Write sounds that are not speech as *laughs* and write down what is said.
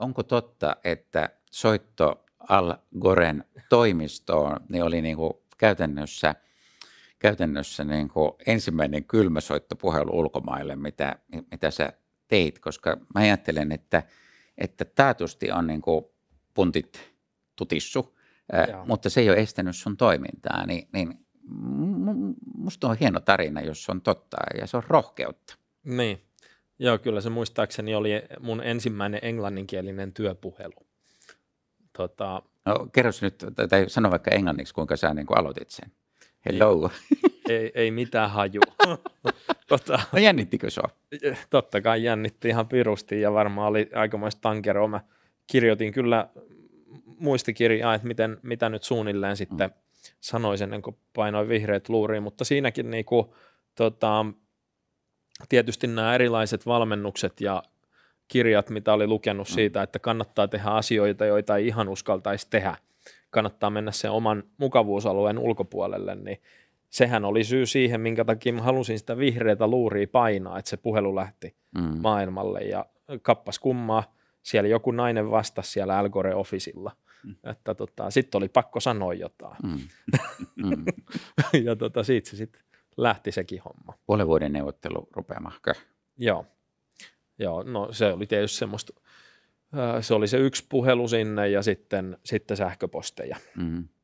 Onko totta, että soitto Al Goren toimistoon niin oli niin kuin käytännössä, käytännössä niin kuin ensimmäinen kylmäsoittopuhelu ulkomaille, mitä, mitä sä teit? Koska mä ajattelen, että, että taatusti on niin kuin puntit tutissu, Joo. mutta se ei ole estänyt sun toimintaa, niin, niin musta on hieno tarina, jos se on totta ja se on rohkeutta. Niin, Joo, kyllä se muistaakseni oli mun ensimmäinen englanninkielinen työpuhelu. Tota, no, kerro nyt, tai sano vaikka englanniksi, kuinka sä niin kuin aloitit sen. Hello. Ei, ei, ei mitään haju. *laughs* tota, no jännittikö sua? Totta kai jännitti ihan pirusti ja varmaan oli aikamoista tankeroa. Mä kirjoitin kyllä muistikirjaa, että miten, mitä nyt suunnilleen sitten mm. sanoisin, kun painoin vihreät luuriin, mutta siinäkin niinku, tota, tietysti nämä erilaiset valmennukset ja kirjat, mitä oli lukenut mm. siitä, että kannattaa tehdä asioita, joita ei ihan uskaltaisi tehdä. Kannattaa mennä sen oman mukavuusalueen ulkopuolelle, niin sehän oli syy siihen, minkä takia mä halusin sitä vihreätä luuria painaa, että se puhelu lähti mm. maailmalle ja kappas kummaa. Siellä joku nainen vastasi siellä Algore Officella, mm. että tota, sitten oli pakko sanoa jotain. Mm. *laughs* mm. Mm. ja tota, siitä se sitten lähti sekin homma. Puolen vuoden neuvottelu rupeamahka. Joo. Joo, no se oli tietysti semmoista, se oli se yksi puhelu sinne ja sitten, sitten sähköposteja. Mm-hmm.